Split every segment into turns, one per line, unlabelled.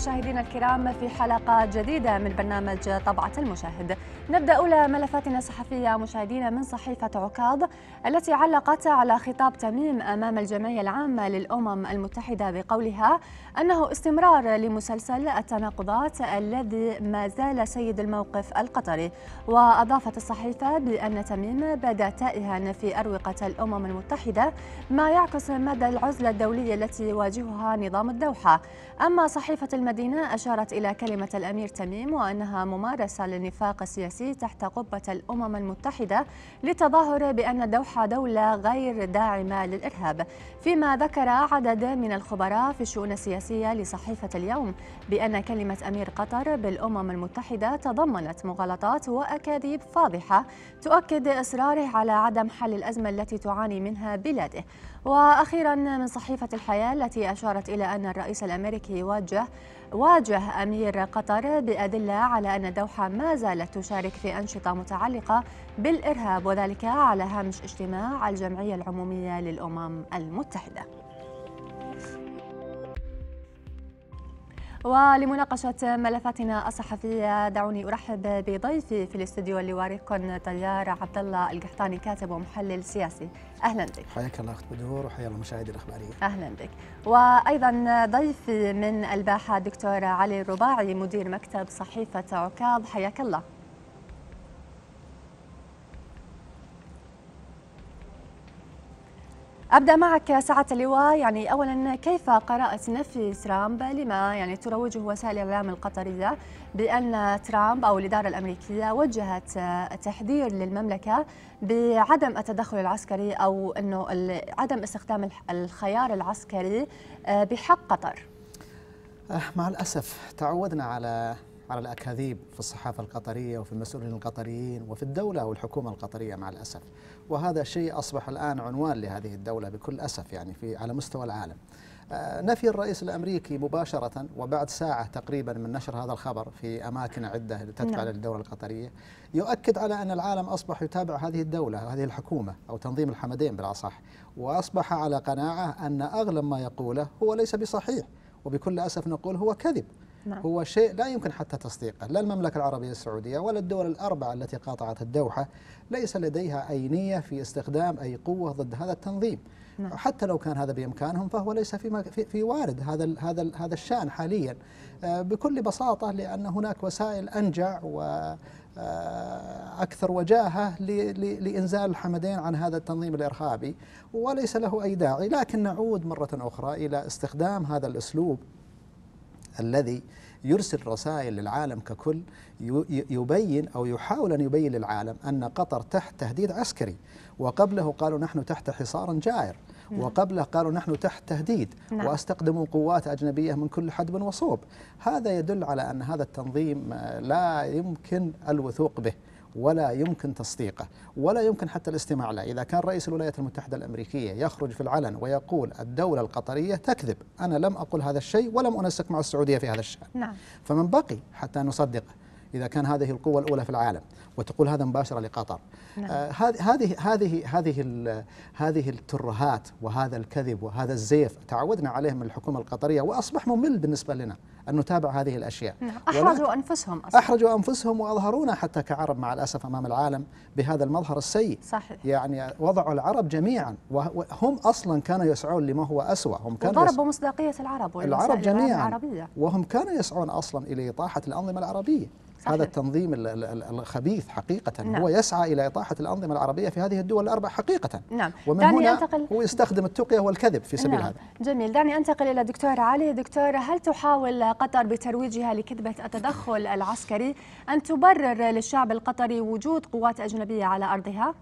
مشاهدينا الكرام في حلقة جديدة من برنامج طبعة المشاهد نبدأ أولى ملفاتنا الصحفية مشاهدينا من صحيفة عكاظ التي علقت على خطاب تميم أمام الجمعية العامة للأمم المتحدة بقولها أنه استمرار لمسلسل التناقضات الذي ما زال سيد الموقف القطري وأضافت الصحيفة بأن تميم بدا تائها في أروقة الأمم المتحدة ما يعكس مدى العزلة الدولية التي يواجهها نظام الدوحة أما صحيفة المدينة أشارت إلى كلمة الأمير تميم وأنها ممارسة للنفاق السياسي تحت قبة الأمم المتحدة للتظاهر بأن الدوحة دولة غير داعمة للإرهاب فيما ذكر عدد من الخبراء في الشؤون السياسية السياسية لصحيفة اليوم بأن كلمة أمير قطر بالأمم المتحدة تضمنت مغالطات وأكاذيب فاضحة تؤكد إصراره على عدم حل الأزمة التي تعاني منها بلاده وأخيرا من صحيفة الحياة التي أشارت إلى أن الرئيس الأمريكي واجه واجه أمير قطر بأدلة على أن الدوحة ما زالت تشارك في أنشطة متعلقة بالإرهاب وذلك على هامش اجتماع الجمعية العمومية للأمم المتحدة ولمناقشة ملفاتنا الصحفية دعوني أرحب بضيفي في الاستديو اللي واريكم طيار عبد الله القحطاني كاتب ومحلل سياسي أهلا بك
حياك الله أخت بدور وحيا الله مشاهدي الأخبارية
أهلا بك وأيضا ضيفي من الباحة دكتور علي الرباعي مدير مكتب صحيفة عكاظ حياك الله ابدا معك سعاده اللواء يعني اولا كيف قرات نفي ترامب لما يعني تروجه وسائل الاعلام القطريه بان ترامب او الاداره الامريكيه وجهت تحذير للمملكه بعدم التدخل العسكري او انه عدم استخدام الخيار العسكري بحق قطر
أه، مع الاسف تعودنا على على الأكاذيب في الصحافة القطرية وفي المسؤولين القطريين وفي الدولة والحكومة القطرية مع الأسف وهذا شيء أصبح الآن عنوان لهذه الدولة بكل أسف يعني في على مستوى العالم آه، نفي الرئيس الامريكي مباشره وبعد ساعه تقريبا من نشر هذا الخبر في اماكن عده تتبع نعم. للدوله القطريه يؤكد على ان العالم اصبح يتابع هذه الدوله هذه الحكومه او تنظيم الحمدين بالاصح واصبح على قناعه ان اغلب ما يقوله هو ليس بصحيح وبكل اسف نقول هو كذب نعم. هو شيء لا يمكن حتى تصديقه لا المملكة العربية السعودية ولا الدول الأربعة التي قاطعت الدوحة ليس لديها أي نية في استخدام أي قوة ضد هذا التنظيم نعم. حتى لو كان هذا بإمكانهم فهو ليس في, في, في وارد هذا هذا هذا الشأن حاليا آه، بكل بساطة لأن هناك وسائل أنجع و آه، أكثر وجاهة لإنزال الحمدين عن هذا التنظيم الإرهابي وليس له أي داعي لكن نعود مرة أخرى إلى استخدام هذا الأسلوب الذي يرسل رسائل للعالم ككل يبين أو يحاول أن يبين للعالم أن قطر تحت تهديد عسكري وقبله قالوا نحن تحت حصار جائر نعم. وقبله قالوا نحن تحت تهديد نعم. واستقدموا قوات أجنبية من كل حدب وصوب هذا يدل على أن هذا التنظيم آه، لا يمكن الوثوق به ولا يمكن تصديقه ولا يمكن حتى الاستماع له إذا كان رئيس الولايات المتحدة الأمريكية يخرج في العلن ويقول الدولة القطرية تكذب أنا لم أقل هذا الشيء ولم أنسق مع السعودية في هذا الشأن نعم. فمن بقي حتى نصدقه إذا كان هذه القوة الأولى في العالم وتقول هذا مباشرة لقطر نعم. آه، هذه هذه هذه هذه الترهات وهذا الكذب وهذا الزيف تعودنا عليه من الحكومة القطرية وأصبح ممل بالنسبة لنا أن نتابع هذه الأشياء نعم. أحرجوا
أنفسهم أصلاً. أحرجوا
أنفسهم وأظهرونا حتى كعرب مع الأسف أمام العالم بهذا المظهر السيء صحيح. يعني وضعوا العرب جميعا وهم أصلا كانوا يسعون لما هو أسوأ هم كانوا وضربوا
مصداقية العرب العرب جميعا العربية.
وهم كانوا يسعون أصلا إلى إطاحة الأنظمة العربية صحيح. هذا التنظيم الخبيث حقيقة نعم. هو يسعى إلى إطاحة الأنظمة العربية في هذه الدول الأربع حقيقة
نعم. ومن هنا
أنتقل... هو يستخدم التقية والكذب في سبيل نعم. هذا
جميل دعني أنتقل إلى دكتور علي دكتور هل تحاول قطر بترويجها لكذبة التدخل العسكري أن تبرر للشعب القطري وجود قوات أجنبية على أرضها؟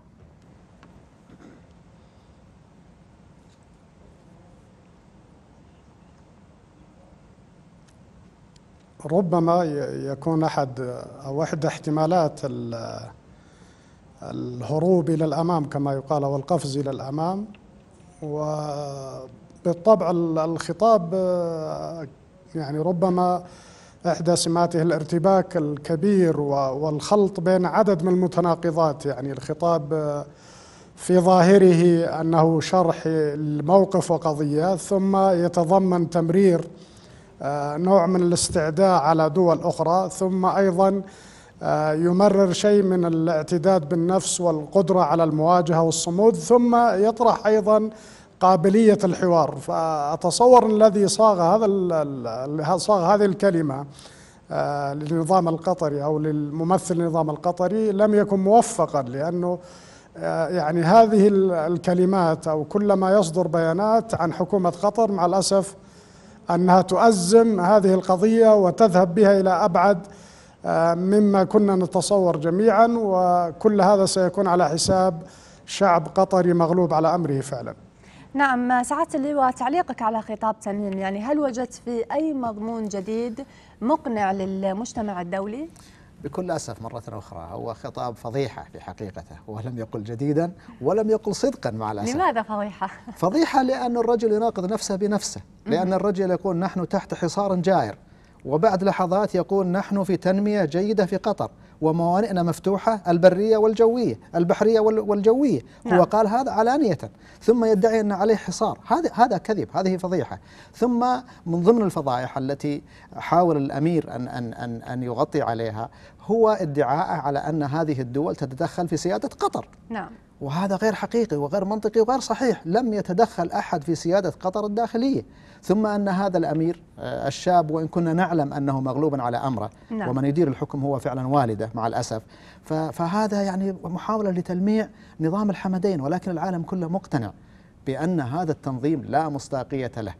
ربما يكون احد او احدى احتمالات الهروب الى الامام كما يقال او القفز الى الامام وبالطبع الخطاب يعني ربما احدى سماته الارتباك الكبير والخلط بين عدد من المتناقضات يعني الخطاب في ظاهره انه شرح الموقف وقضيه ثم يتضمن تمرير آه، نوع من الاستعداء على دول أخرى ثم أيضا آه، يمرر شيء من الاعتداد بالنفس والقدرة على المواجهة والصمود ثم يطرح أيضا قابلية الحوار فأتصور الذي صاغ هذا صاغ هذه الكلمة للنظام آه، القطري أو للممثل النظام القطري لم يكن موفقا لأنه يعني هذه الكلمات أو كلما يصدر بيانات عن حكومة قطر مع الأسف انها تؤزم هذه القضيه وتذهب بها الى ابعد آه، مما كنا نتصور جميعا وكل هذا سيكون على حساب شعب قطري مغلوب على امره فعلا.
نعم سعاده اللواء تعليقك على خطاب تميم يعني هل وجدت في اي مضمون جديد مقنع للمجتمع الدولي؟
بكل
أسف مرة أخرى هو خطاب فضيحة في حقيقته ولم يقل جديدا ولم يقل صدقا مع الأسف لماذا فضيحة؟ فضيحة لأن الرجل يناقض نفسه بنفسه لأن الرجل يقول نحن تحت حصار جائر وبعد لحظات يقول نحن في تنمية جيدة في قطر وموانئنا مفتوحة البرية والجوية البحرية والجوية نعم. هو قال هذا علانية ثم يدعي أن عليه حصار هذا هذا كذب هذه فضيحة ثم من ضمن الفضائح التي حاول الأمير أن, أن, أن, أن يغطي عليها هو ادعاءه على أن هذه الدول تتدخل في سيادة قطر نعم وهذا غير حقيقي وغير منطقي وغير صحيح لم يتدخل أحد في سيادة قطر الداخلية ثم أن هذا الأمير آه، الشاب وإن كنا نعلم أنه مغلوب على أمره نعم. ومن يدير الحكم هو فعلا والده مع الأسف فهذا يعني محاولة لتلميع نظام الحمدين ولكن العالم كله مقتنع بأن هذا التنظيم لا مصداقية له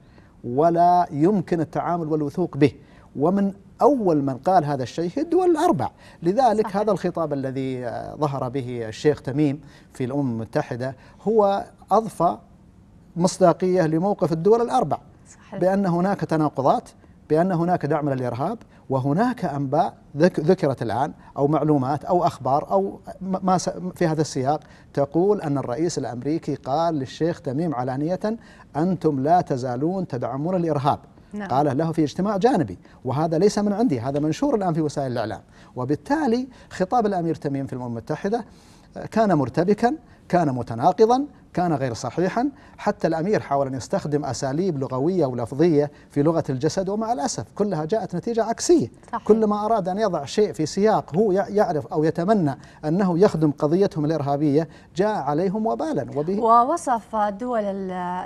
ولا يمكن التعامل والوثوق به ومن أول من قال هذا الشيء هي الدول الأربع لذلك صحيح. هذا الخطاب الذي ظهر به الشيخ تميم في الأمم المتحدة هو أضفى مصداقية لموقف الدول الأربع صحيح. بأن هناك تناقضات بأن هناك دعم للإرهاب وهناك أنباء ذكرت الآن أو معلومات أو أخبار أو ما في هذا السياق تقول أن الرئيس الأمريكي قال للشيخ تميم علانية أنتم لا تزالون تدعمون الإرهاب نعم. قاله له في اجتماع جانبي وهذا ليس من عندي هذا منشور الآن في وسائل الإعلام وبالتالي خطاب الأمير تميم في الأمم المتحدة آه، كان مرتبكا كان متناقضا كان غير صحيحا حتى الأمير حاول أن يستخدم أساليب لغوية ولفظية في لغة الجسد ومع الأسف كلها جاءت نتيجة عكسية صحيح. كلما أراد أن يضع شيء في سياق هو يعرف أو يتمنى أنه يخدم قضيتهم الإرهابية جاء عليهم وبالا وبه
ووصف الدول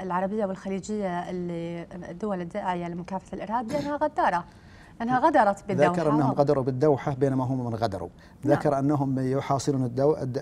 العربية والخليجية اللي الدول الداعية لمكافحة الإرهاب بأنها غدارة أنها غدرت بالدوحة ذكر أنهم
غدروا بالدوحة بينما هم من غدروا نعم. ذكر نعم. أنهم يحاصرون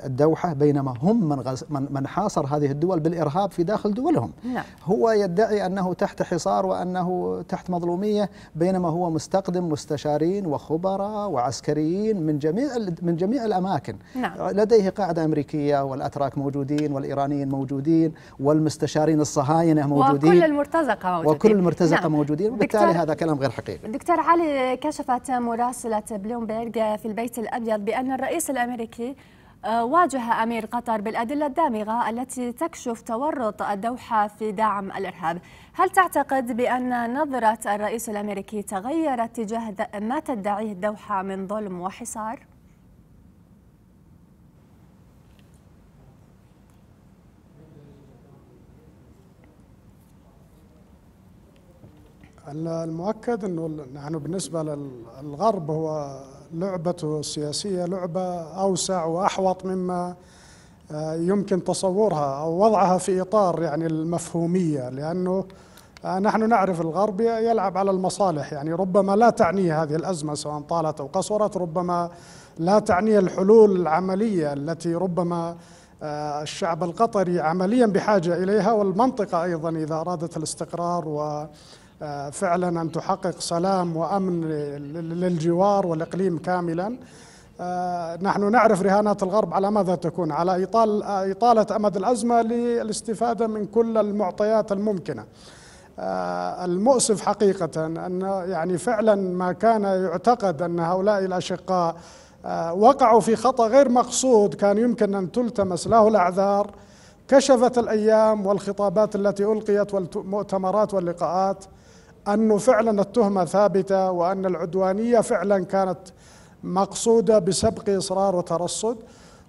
الدوحة بينما هم من, غز من, من حاصر هذه الدول بالإرهاب في داخل دولهم نعم. هو يدعي أنه تحت حصار وأنه تحت مظلومية بينما هو مستقدم مستشارين وخبراء وعسكريين من جميع من جميع الأماكن نعم. لديه قاعدة أمريكية والأتراك موجودين والإيرانيين موجودين والمستشارين الصهاينة موجودين وكل
المرتزقة موجودين وكل المرتزقة نعم.
موجودين وبالتالي هذا كلام غير حقيقي
دكتور علي كشفت مراسلة بلومبيرغ في البيت الأبيض بأن الرئيس الأمريكي آه، واجه أمير قطر بالأدلة الدامغة التي تكشف تورط الدوحة في دعم الإرهاب هل تعتقد بأن نظرة الرئيس الأمريكي تغيرت تجاه ما تدعيه الدوحة من ظلم وحصار؟
المؤكد انه نحن بالنسبه للغرب هو لعبته السياسيه لعبه اوسع واحوط مما آه، يمكن تصورها او وضعها في اطار يعني المفهوميه لانه آه، نحن نعرف الغرب يلعب على المصالح يعني ربما لا تعني هذه الازمه سواء طالت او قصرت ربما لا تعني الحلول العمليه التي ربما آه، الشعب القطري عمليا بحاجه اليها والمنطقه ايضا اذا ارادت الاستقرار و آه، فعلا أن تحقق سلام وأمن للجوار والإقليم كاملا آه، نحن نعرف رهانات الغرب على ماذا تكون على آه، إطالة أمد الأزمة للاستفادة من كل المعطيات الممكنة المؤسف حقيقة أن يعني فعلا ما كان يعتقد أن هؤلاء الأشقاء وقعوا في خطأ غير مقصود كان يمكن أن تلتمس له الأعذار كشفت الأيام والخطابات التي ألقيت والمؤتمرات واللقاءات أنه فعلا التهمة ثابتة وأن العدوانية فعلا كانت مقصودة بسبق إصرار وترصد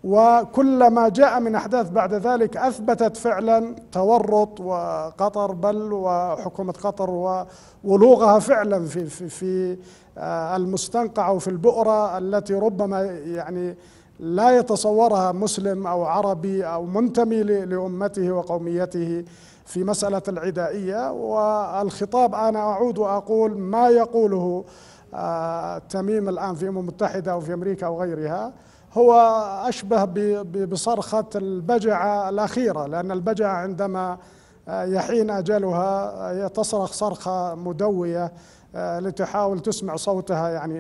وكل ما جاء من أحداث بعد ذلك أثبتت فعلا تورط وقطر بل وحكومة قطر وولوغها فعلا في, في, في آه، المستنقع أو في البؤرة التي ربما يعني لا يتصورها مسلم او عربي او منتمي لامته وقوميته في مساله العدائيه والخطاب انا اعود واقول ما يقوله آه، تميم الان في الامم المتحده او في امريكا او غيرها هو اشبه بصرخه البجعه الاخيره لان البجعه عندما آه، يحين اجلها آه، تصرخ صرخه مدويه لتحاول تسمع صوتها يعني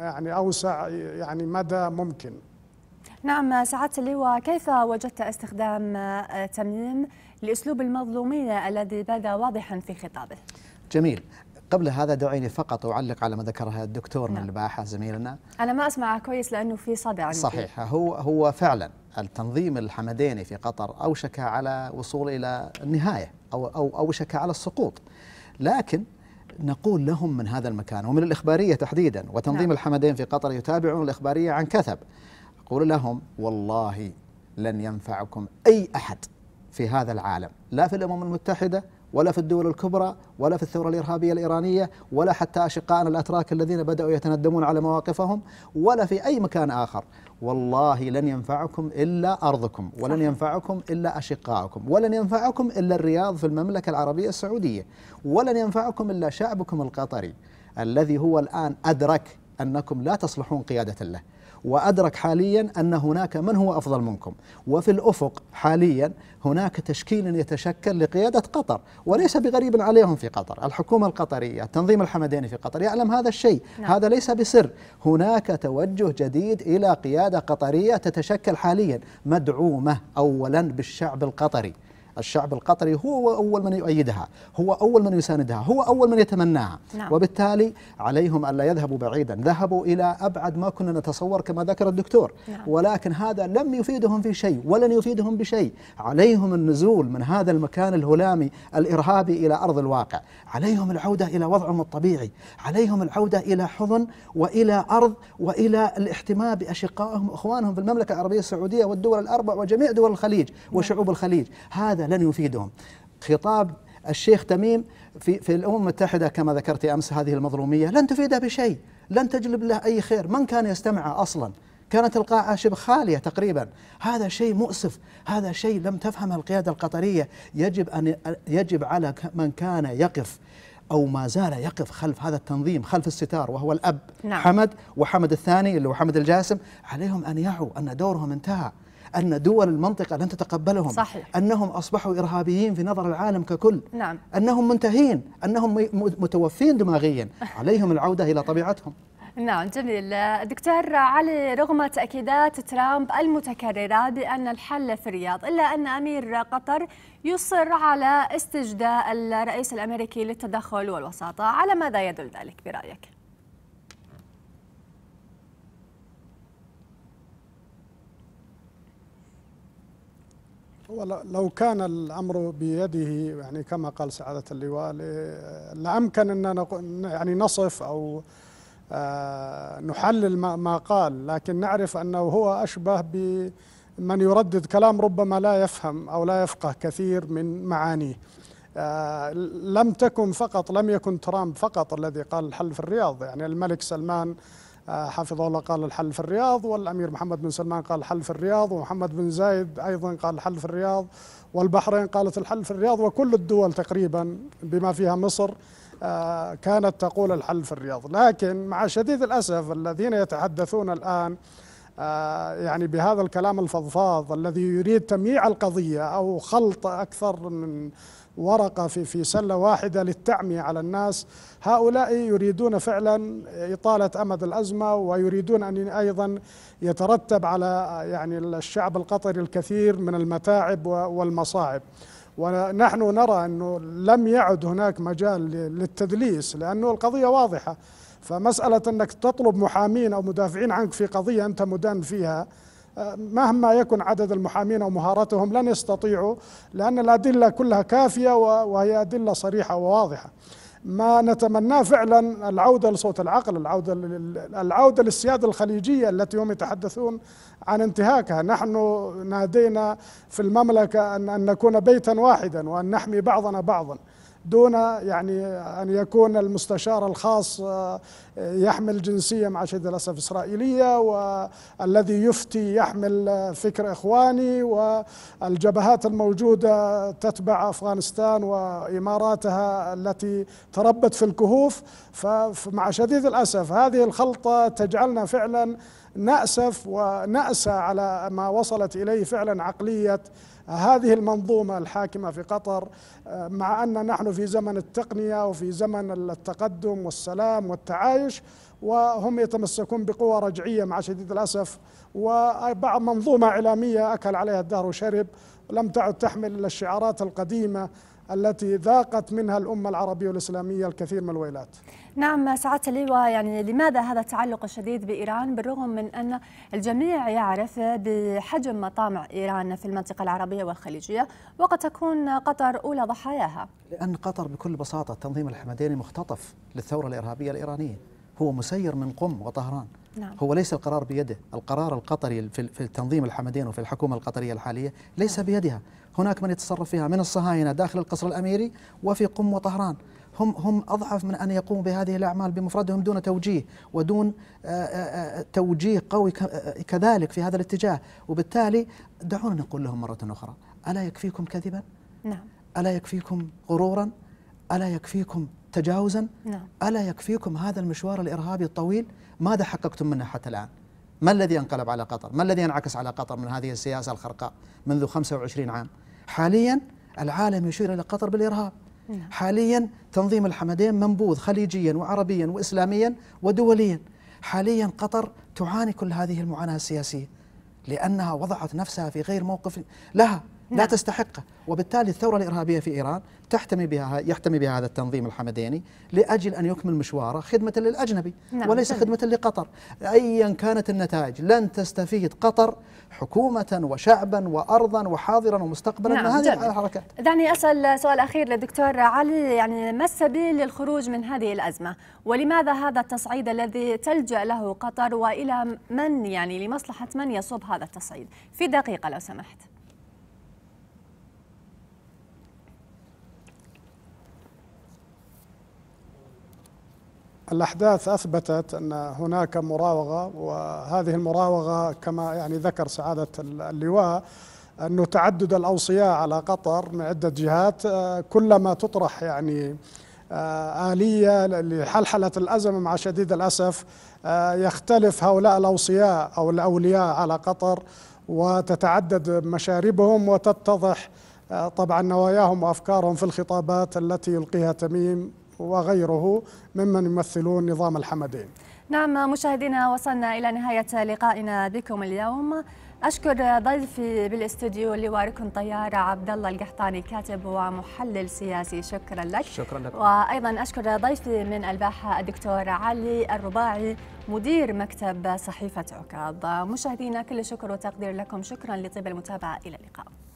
يعني اوسع يعني مدى ممكن
نعم سعادة اللواء كيف وجدت استخدام تميم لأسلوب المظلومية الذي بدا واضحا في خطابه؟
جميل قبل هذا دعيني فقط أعلق على ما ذكرها الدكتور نعم. من الباحة زميلنا
أنا ما اسمع كويس لأنه في صدى عندي صحيح
هو هو فعلا التنظيم الحمداني في قطر أوشك على وصول إلى النهاية أو, أو أوشك على السقوط لكن نقول لهم من هذا المكان ومن الإخبارية تحديدا وتنظيم نعم. الحمدين في قطر يتابعون الإخبارية عن كثب قل لهم والله لن ينفعكم أي أحد في هذا العالم لا في الأمم المتحدة ولا في الدول الكبرى ولا في الثورة الإرهابية الإيرانية ولا حتى أشقائنا الأتراك الذين بدأوا يتندمون على مواقفهم ولا في أي مكان آخر والله لن ينفعكم إلا أرضكم ولن ينفعكم إلا أشقائكم ولن ينفعكم إلا الرياض في المملكة العربية السعودية ولن ينفعكم إلا شعبكم القطري الذي هو الآن أدرك أنكم لا تصلحون قيادة له وأدرك حاليا أن هناك من هو أفضل منكم وفي الأفق حاليا هناك تشكيل يتشكل لقيادة قطر وليس بغريب عليهم في قطر الحكومة القطرية تنظيم الحمدين في قطر يعلم هذا الشيء نعم. هذا ليس بسر هناك توجه جديد إلى قيادة قطرية تتشكل حاليا مدعومة أولا بالشعب القطري الشعب القطري هو أول من يؤيدها هو أول من يساندها هو أول من يتمناها نعم. وبالتالي عليهم أن لا يذهبوا بعيدا ذهبوا إلى أبعد ما كنا نتصور كما ذكر الدكتور نعم. ولكن هذا لم يفيدهم في شيء ولن يفيدهم بشيء عليهم النزول من هذا المكان الهلامي الإرهابي إلى أرض الواقع عليهم العودة إلى وضعهم الطبيعي عليهم العودة إلى حضن وإلى أرض وإلى الاحتماء بأشقائهم وإخوانهم في المملكة العربية السعودية والدول الأربع وجميع دول الخليج وشعوب الخليج هذا لن يفيدهم خطاب الشيخ تميم في في الامم المتحده كما ذكرت امس هذه المظلوميه لن تفيده بشيء، لن تجلب له اي خير، من كان يستمع اصلا؟ كانت القاعه شبه خاليه تقريبا، هذا شيء مؤسف، هذا شيء لم تفهمه القياده القطريه، يجب ان يجب على من كان يقف او ما زال يقف خلف هذا التنظيم خلف الستار وهو الاب نعم. حمد وحمد الثاني اللي هو حمد الجاسم، عليهم ان يعوا ان دورهم انتهى. أن دول المنطقة لن تتقبلهم صحيح. أنهم أصبحوا إرهابيين في نظر العالم ككل نعم. أنهم منتهين أنهم متوفين دماغيا عليهم العودة إلى طبيعتهم
نعم جميل دكتور علي رغم تأكيدات ترامب المتكررة بأن الحل في الرياض إلا أن أمير قطر يصر على استجداء الرئيس الأمريكي للتدخل والوساطة على ماذا
يدل ذلك برأيك؟ لو كان الامر بيده يعني كما قال سعاده اللواء لامكن ان يعني نصف او آه، نحلل ما قال لكن نعرف انه هو اشبه بمن يردد كلام ربما لا يفهم او لا يفقه كثير من معانيه آه، لم تكن فقط لم يكن ترامب فقط الذي قال الحل في الرياض يعني الملك سلمان آه، حفظه الله قال الحل في الرياض والأمير محمد بن سلمان قال الحل في الرياض ومحمد بن زايد أيضا قال الحل في الرياض والبحرين قالت الحل في الرياض وكل الدول تقريبا بما فيها مصر آه، كانت تقول الحل في الرياض لكن مع شديد الأسف الذين يتحدثون الآن آه، يعني بهذا الكلام الفضفاض الذي يريد تمييع القضية أو خلط أكثر من ورقة في في سلة واحدة للتعمية على الناس هؤلاء يريدون فعلا إطالة أمد الأزمة ويريدون أن أيضا يترتب على يعني الشعب القطري الكثير من المتاعب والمصاعب ونحن نرى أنه لم يعد هناك مجال للتدليس لأنه القضية واضحة فمسألة أنك تطلب محامين أو مدافعين عنك في قضية أنت مدان فيها مهما يكن عدد المحامين ومهارتهم لن يستطيعوا لأن الأدلة كلها كافية وهي أدلة صريحة وواضحة ما نتمناه فعلا العودة لصوت العقل العودة, العودة للسيادة الخليجية التي هم يتحدثون عن انتهاكها نحن نادينا في المملكة أن نكون بيتا واحدا وأن نحمي بعضنا بعضا دون يعني أن يكون المستشار الخاص آه، يحمل جنسية مع شدة الأسف إسرائيلية والذي يفتي يحمل آه، فكر إخواني والجبهات الموجودة تتبع أفغانستان وإماراتها التي تربت في الكهوف فمع شديد الأسف هذه الخلطة تجعلنا فعلا نأسف ونأسى على ما وصلت إليه فعلا عقلية هذه المنظومة الحاكمة في قطر آه، مع أن نحن في زمن التقنية وفي زمن التقدم والسلام والتعايش وهم يتمسكون بقوى رجعية مع شديد الأسف وبعض منظومة إعلامية أكل عليها الدهر وشرب لم تعد تحمل الشعارات القديمة التي ذاقت منها الأمة العربية والإسلامية الكثير من الويلات
نعم سعادة اللواء يعني لماذا هذا التعلق الشديد بإيران بالرغم من أن الجميع يعرف بحجم مطامع إيران في المنطقة العربية والخليجية وقد تكون قطر أولى ضحاياها
لأن قطر بكل بساطة التنظيم الحمداني مختطف للثورة الإرهابية الإيرانية هو مسير من قم وطهران نعم. هو ليس القرار بيده القرار القطري في التنظيم الحمدين وفي الحكومة القطرية الحالية ليس نعم. بيدها هناك من يتصرف فيها من الصهاينة داخل القصر الأميري وفي قم وطهران هم هم اضعف من ان يقوموا بهذه الاعمال بمفردهم دون توجيه ودون آه، آه، آه، توجيه قوي كذلك في هذا الاتجاه، وبالتالي دعونا نقول لهم مره اخرى، الا يكفيكم كذبا؟ نعم الا يكفيكم غرورا؟ الا يكفيكم تجاوزا؟ نعم الا يكفيكم هذا المشوار الارهابي الطويل؟ ماذا حققتم منه حتى الان؟ ما الذي انقلب على قطر؟ ما الذي انعكس على قطر من هذه السياسه الخرقاء منذ 25 عام؟ حاليا العالم يشير إلى قطر بالإرهاب نعم. حاليا تنظيم الحمدين منبوذ خليجيا وعربيا وإسلاميا ودوليا حاليا قطر تعاني كل هذه المعاناة السياسية لأنها وضعت نفسها في غير موقف لها لا نعم. تستحقه وبالتالي الثورة الإرهابية في إيران تحتمي بها يحتمي بها هذا التنظيم الحمداني لأجل أن يكمل مشواره خدمة للأجنبي نعم. وليس خدمة لقطر أيا كانت النتائج لن تستفيد قطر حكومة وشعبا وأرضا وحاضرا ومستقبلا نعم. من هذه
الحركات
دعني أسأل سؤال أخير للدكتور علي يعني ما السبيل للخروج من هذه الأزمة ولماذا هذا التصعيد الذي تلجأ له قطر وإلى من يعني لمصلحة من يصب هذا التصعيد في دقيقة لو سمحت
الأحداث أثبتت أن هناك مراوغة وهذه المراوغة كما يعني ذكر سعادة اللواء أنه تعدد الأوصياء على قطر من عدة جهات آه، كلما تطرح يعني آه، آلية لحلحلة الأزمة مع شديد الأسف آه، يختلف هؤلاء الأوصياء أو الأولياء على قطر وتتعدد مشاربهم وتتضح طبعا نواياهم وأفكارهم في الخطابات التي يلقيها تميم وغيره ممن يمثلون نظام الحمدين
نعم مشاهدينا وصلنا إلى نهاية لقائنا بكم اليوم أشكر ضيفي بالاستوديو اللواء ركن طيار عبد الله القحطاني كاتب ومحلل سياسي شكرا لك شكرا لك وأيضا أشكر ضيفي من الباحة الدكتور علي الرباعي مدير مكتب صحيفة عكاظ مشاهدينا كل شكر وتقدير لكم شكرا لطيب المتابعة إلى اللقاء